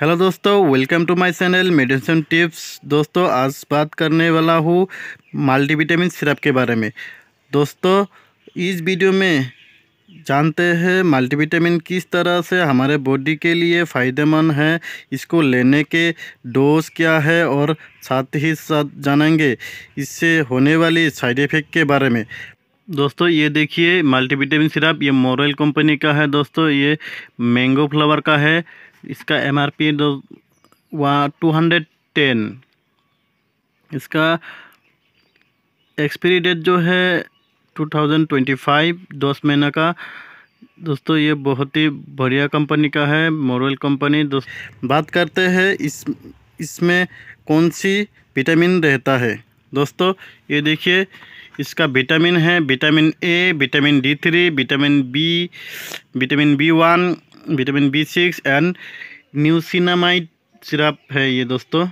hello दोस्तों welcome to my channel medicine tips दोस्तों आज बात करने वाला हूँ मल्टीविटामिन सिरप के बारे में दोस्तों इस वीडियो में जानते हैं मल्टीविटामिन किस तरह से हमारे बॉडी के लिए फ़ायदेमंद है इसको लेने के डोज क्या है और साथ ही साथ जानेंगे इससे होने वाली साइड इफ़ेक्ट के बारे में दोस्तों ये देखिए मल्टीविटामिन सिरप ये मोरल कंपनी का है दोस्तों ये मैंगो फ्लावर का है इसका एम आर पी दो टू हंड्रेड टेन इसका एक्सपीरी डेट जो है टू थाउजेंड ट्वेंटी फाइव दस महीना का दोस्तों ये बहुत ही बढ़िया कंपनी का है मोरल कंपनी बात करते हैं इस इसमें कौन सी विटामिन रहता है दोस्तों ये देखिए इसका विटामिन है vitamin A vitamin D three vitamin B vitamin B one vitamin B six and niacinamide syrup है ये दोस्तों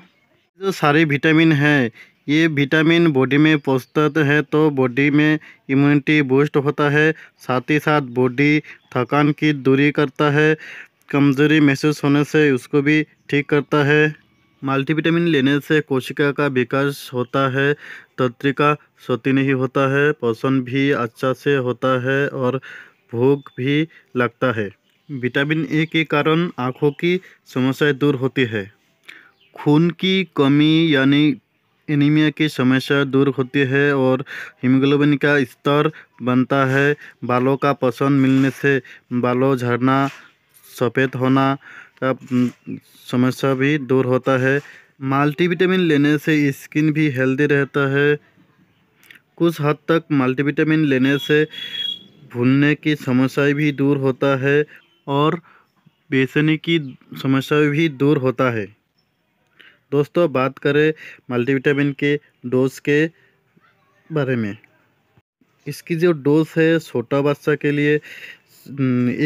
जो सारे विटामिन है ये विटामिन बॉडी में पहुँचता तो है तो बॉडी में इम्यूनिटी बूस्ट होता है साथ ही साथ बॉडी थकान की दूरी करता है कमज़ोरी महसूस होने से उसको भी ठीक करता है मल्टीविटामिन लेने से कोशिका का विकास होता है तंत्रिका सोती नहीं होता है पोषण भी अच्छा से होता है और भूख भी लगता है विटामिन ए के कारण आँखों की समस्याएं दूर होती है खून की कमी यानी एनीमिया की समस्या दूर होती है और हीमोग्लोबिन का स्तर बनता है बालों का पसंद मिलने से बालों झड़ना सफ़ेद होना का समस्या भी दूर होता है मल्टीविटामिन लेने से स्किन भी हेल्दी रहता है कुछ हद तक मल्टीविटामिन लेने से भूलने की समस्याएं भी दूर होता है और बेसनी की समस्या भी दूर होता है दोस्तों बात करें मल्टीविटामिन के डोज के बारे में इसकी जो डोज है छोटा बच्चा के लिए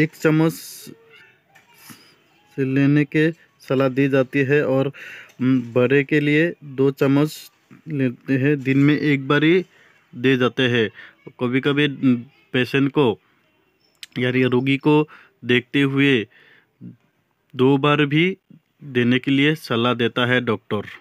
एक चम्मच से लेने के सलाह दी जाती है और बड़े के लिए दो चम्मच लेते हैं दिन में एक बार ही दे जाते हैं कभी कभी पेशेंट को यानी रोगी को देखते हुए दो बार भी देने के लिए सलाह देता है डॉक्टर